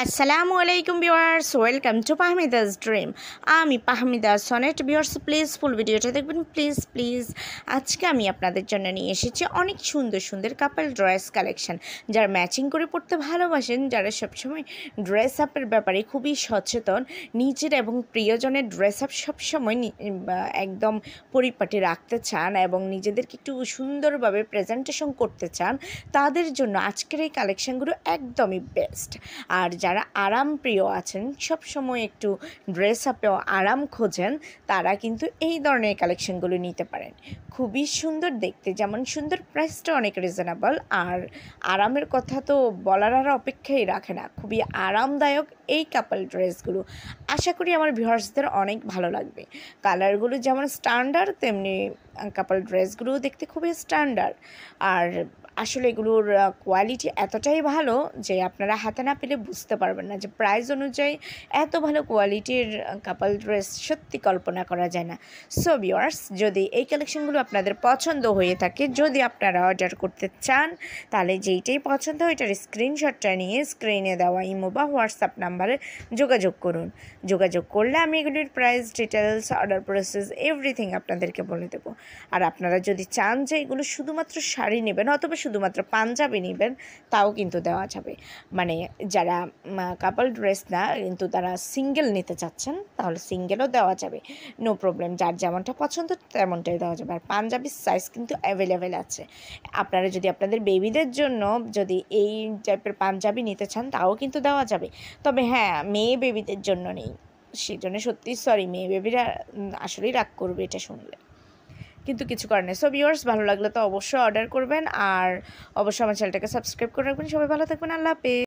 আসসালামু আলাইকুম viewers welcome to Pahmida's dream আমি Pahmida Sonet viewers please full ভিডিওটা দেখবেন প্লিজ প্লিজ আজকে আমি আপনাদের জন্য নিয়ে এসেছি অনেক সুন্দর সুন্দর কাপল ড্রেস কালেকশন যারা ম্যাচিং করে পড়তে ভালোবাসেন যারা সবসময় ড্রেস আপের ব্যাপারে খুবই সচেতন নিজের এবং প্রিয়জনের ড্রেস আপ সবসময় একদম পরিপাটি রাখতে চান এবং নিজেদেরকে একটু সুন্দরভাবে প্রেজেন্টেশন করতে চান তাদের জন্য আজকের এই কালেকশানগুলো একদমই বেস্ট আর যারা যারা আরাম প্রিয় আছেন সব সময় একটু ড্রেস আপেও আরাম খোঁজেন তারা কিন্তু এই ধরনের কালেকশনগুলো নিতে পারেন খুবই সুন্দর দেখতে যেমন সুন্দর প্রাইসটা অনেক রিজনেবল আর আরামের কথা তো বলার আর অপেক্ষাই রাখে না খুবই আরামদায়ক এই কাপল ড্রেসগুলো আশা করি আমার ভিউয়ার্সদের অনেক ভালো লাগবে কালারগুলো যেমন স্ট্যান্ডার্ড তেমনি কাপল ড্রেসগুলো দেখতে খুবই স্ট্যান্ডার্ড আর আসলে এগুলোর কোয়ালিটি এতটাই ভালো যে আপনারা হাতে না পেলে বুঝতে পারবেন না যে প্রাইস অনুযায়ী এত ভালো কোয়ালিটির কাপল ড্রেস সত্যি কল্পনা করা যায় না সো বিয়ার্স যদি এই কালেকশনগুলো আপনাদের পছন্দ হয়ে থাকে যদি আপনারা অর্ডার করতে চান তাহলে যেইটাই পছন্দ হয় এটার স্ক্রিনশটটা নিয়ে স্ক্রিনে দেওয়া ইমো বা হোয়াটসঅ্যাপ নাম্বারে যোগাযোগ করুন যোগাযোগ করলে আমি এগুলির price details order process everything আপনাদেরকে বলে দেবো আর আপনারা যদি চান যে এগুলো শুধুমাত্র শাড়ি নেবেন অথবা শুধুমাত্র পাঞ্জাবি নেবেন তাও কিন্তু দেওয়া যাবে মানে যারা কাপল ড্রেস না কিন্তু তারা সিঙ্গেল নিতে চাচ্ছেন তাহলে সিঙ্গেলও দেওয়া যাবে নো প্রবলেম যার যেমনটা পছন্দ তেমনটাই দেওয়া যাবে আর পাঞ্জাবির সাইজ কিন্তু অ্যাভেলেবেল আছে আপনারা যদি আপনাদের বেবিদের জন্য যদি এই টাইপের পাঞ্জাবি নিতে চান তাও কিন্তু দেওয়া যাবে তবে হ্যাঁ মেয়ে বেবিদের জন্য নেই সেই জন্য সত্যি সরি মেয়ে বেবিরা আসলেই রাগ করবে এটা শুনলে কিন্তু কিছু করার নেই সো ভিউয়ার্স ভালো লাগলে তো অবশ্যই অর্ডার করবেন আর অবশ্যই আমার চ্যানেলটাকে সাবস্ক্রাইব করে রাখবেন সবাই ভালো থাকবেন আল্লাহ হাফেজ